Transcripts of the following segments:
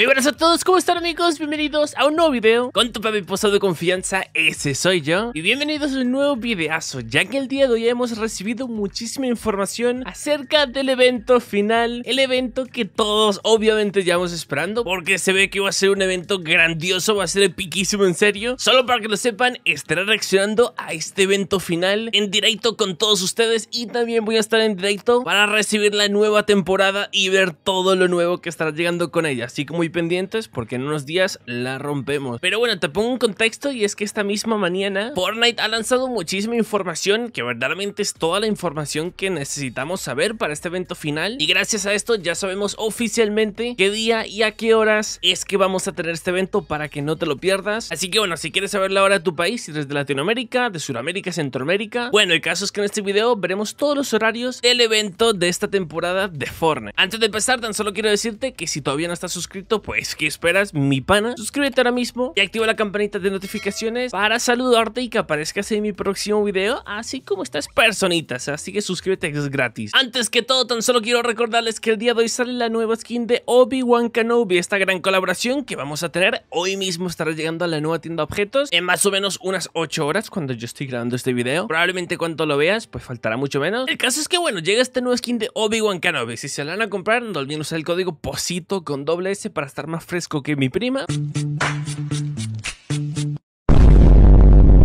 Muy buenas a todos, ¿cómo están amigos? Bienvenidos a un nuevo video con tu papi posado de confianza, ese soy yo Y bienvenidos a un nuevo videazo, ya que el día de hoy hemos recibido muchísima información acerca del evento final El evento que todos obviamente llevamos esperando, porque se ve que va a ser un evento grandioso, va a ser epiquísimo en serio Solo para que lo sepan, estaré reaccionando a este evento final en directo con todos ustedes Y también voy a estar en directo para recibir la nueva temporada y ver todo lo nuevo que estará llegando con ella Así que muy pendientes porque en unos días la rompemos. Pero bueno, te pongo un contexto y es que esta misma mañana Fortnite ha lanzado muchísima información que verdaderamente es toda la información que necesitamos saber para este evento final. Y gracias a esto ya sabemos oficialmente qué día y a qué horas es que vamos a tener este evento para que no te lo pierdas. Así que bueno, si quieres saber la hora de tu país, si eres de Latinoamérica, de Sudamérica, Centroamérica. Bueno, el caso es que en este video veremos todos los horarios del evento de esta temporada de Fortnite. Antes de empezar, tan solo quiero decirte que si todavía no estás suscrito, pues, ¿qué esperas, mi pana? Suscríbete ahora mismo y activa la campanita de notificaciones para saludarte y que aparezcas en mi próximo video, así como estas personitas. Así que suscríbete, es gratis. Antes que todo, tan solo quiero recordarles que el día de hoy sale la nueva skin de Obi-Wan Kenobi, esta gran colaboración que vamos a tener. Hoy mismo estará llegando a la nueva tienda de objetos en más o menos unas 8 horas cuando yo estoy grabando este video. Probablemente cuando lo veas, pues faltará mucho menos. El caso es que, bueno, llega este nuevo skin de Obi-Wan Kenobi. Si se la van a comprar, no olviden usar el código POSITO con doble S para para estar más fresco que mi prima.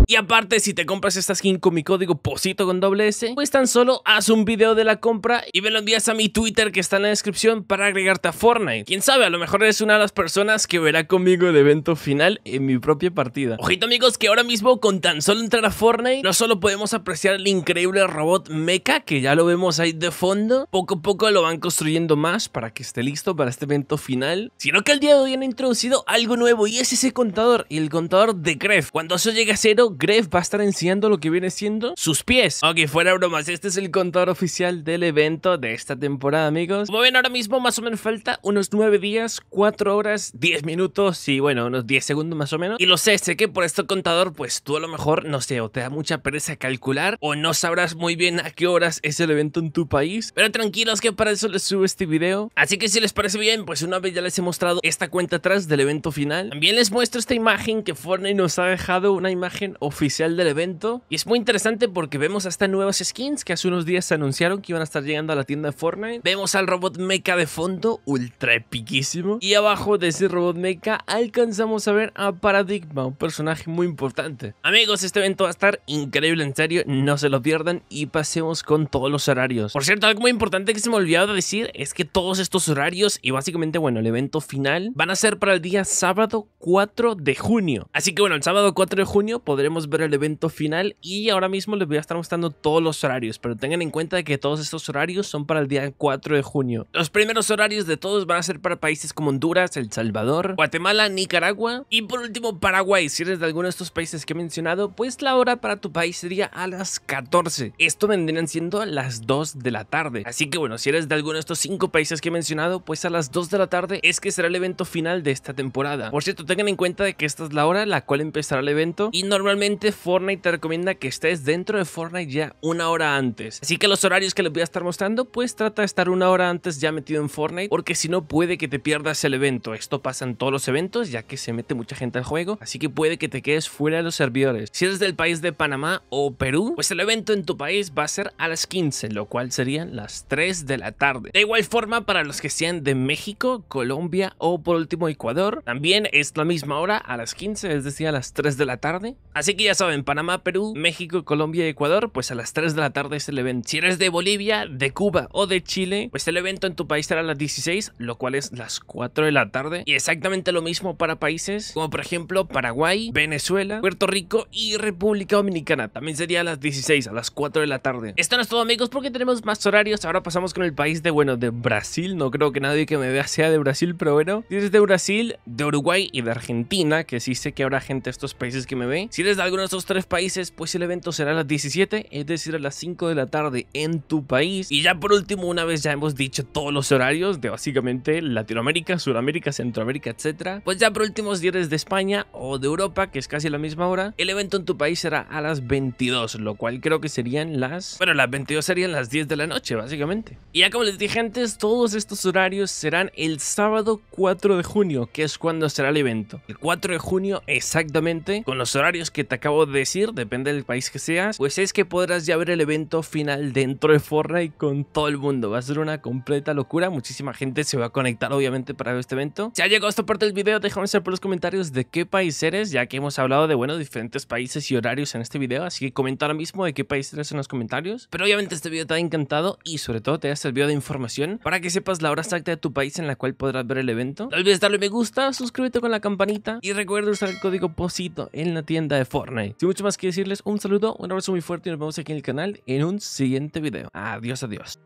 Y aparte, si te compras esta skin con mi código POSITO con doble S, pues tan solo haz un video de la compra y me lo envías a mi Twitter que está en la descripción para agregarte a Fortnite. Quién sabe, a lo mejor eres una de las personas que verá conmigo el evento final en mi propia partida. Ojito amigos, que ahora mismo con tan solo entrar a Fortnite, no solo podemos apreciar el increíble robot mecha, que ya lo vemos ahí de fondo, poco a poco lo van construyendo más para que esté listo para este evento final, sino que el día de hoy han introducido algo nuevo y es ese contador, Y el contador de Gref. Cuando eso llegue a cero, Grave va a estar enseñando lo que viene siendo sus pies. Aunque fuera bromas, este es el contador oficial del evento de esta temporada, amigos. Como ven, ahora mismo más o menos falta unos 9 días, 4 horas, 10 minutos y bueno, unos 10 segundos más o menos. Y lo sé, sé que por este contador, pues tú a lo mejor, no sé, o te da mucha pereza calcular o no sabrás muy bien a qué horas es el evento en tu país. Pero tranquilos que para eso les subo este video. Así que si les parece bien, pues una vez ya les he mostrado esta cuenta atrás del evento final. También les muestro esta imagen que Fortnite nos ha dejado, una imagen oficial del evento. Y es muy interesante porque vemos hasta nuevas skins que hace unos días se anunciaron que iban a estar llegando a la tienda de Fortnite. Vemos al robot mecha de fondo, ultra epiquísimo. Y abajo de ese robot mecha alcanzamos a ver a Paradigma, un personaje muy importante. Amigos, este evento va a estar increíble, en serio, no se lo pierdan y pasemos con todos los horarios. Por cierto, algo muy importante que se me olvidaba decir es que todos estos horarios y básicamente, bueno, el evento final van a ser para el día sábado 4 de junio. Así que bueno, el sábado 4 de junio podremos ver el evento final y ahora mismo les voy a estar mostrando todos los horarios, pero tengan en cuenta que todos estos horarios son para el día 4 de junio. Los primeros horarios de todos van a ser para países como Honduras, El Salvador, Guatemala, Nicaragua y por último Paraguay. Si eres de alguno de estos países que he mencionado, pues la hora para tu país sería a las 14. Esto vendrían siendo a las 2 de la tarde. Así que bueno, si eres de alguno de estos 5 países que he mencionado, pues a las 2 de la tarde es que será el evento final de esta temporada. Por cierto, tengan en cuenta de que esta es la hora la cual empezará el evento y normalmente Fortnite te recomienda que estés dentro de Fortnite ya una hora antes. Así que los horarios que les voy a estar mostrando, pues trata de estar una hora antes ya metido en Fortnite, porque si no puede que te pierdas el evento. Esto pasa en todos los eventos, ya que se mete mucha gente al juego, así que puede que te quedes fuera de los servidores. Si eres del país de Panamá o Perú, pues el evento en tu país va a ser a las 15, lo cual serían las 3 de la tarde. De igual forma, para los que sean de México, Colombia o por último Ecuador, también es la misma hora a las 15, es decir, a las 3 de la tarde. Así que ya saben, Panamá, Perú, México, Colombia y Ecuador, pues a las 3 de la tarde es el evento. Si eres de Bolivia, de Cuba o de Chile, pues el evento en tu país será a las 16, lo cual es las 4 de la tarde. Y exactamente lo mismo para países como por ejemplo Paraguay, Venezuela, Puerto Rico y República Dominicana. También sería a las 16, a las 4 de la tarde. Esto no es todo amigos porque tenemos más horarios. Ahora pasamos con el país de, bueno, de Brasil. No creo que nadie que me vea sea de Brasil, pero bueno. Si eres de Brasil, de Uruguay y de Argentina, que sí sé que habrá gente de estos países que me ve. Si eres de algunos de esos tres países, pues el evento será a las 17, es decir, a las 5 de la tarde en tu país. Y ya por último, una vez ya hemos dicho todos los horarios de básicamente Latinoamérica, Sudamérica, Centroamérica, etcétera, pues ya por último, si eres de España o de Europa, que es casi la misma hora, el evento en tu país será a las 22, lo cual creo que serían las. Bueno, las 22 serían las 10 de la noche, básicamente. Y ya como les dije antes, todos estos horarios serán el sábado 4 de junio, que es cuando será el evento. El 4 de junio, exactamente, con los horarios que te acabo de decir, depende del país que seas, pues es que podrás ya ver el evento final dentro de Fortnite con todo el mundo. Va a ser una completa locura, muchísima gente se va a conectar obviamente para ver este evento. Si ha llegado a esta parte del video, déjame saber por los comentarios de qué país eres, ya que hemos hablado de, bueno, diferentes países y horarios en este video, así que comenta ahora mismo de qué país eres en los comentarios. Pero obviamente este video te ha encantado y sobre todo te ha servido de información para que sepas la hora exacta de tu país en la cual podrás ver el evento. No olvides darle me gusta, suscríbete con la campanita y recuerda usar el código POSITO en la tienda de Fortnite. Si Sin mucho más que decirles, un saludo, un abrazo muy fuerte y nos vemos aquí en el canal en un siguiente video. Adiós, adiós.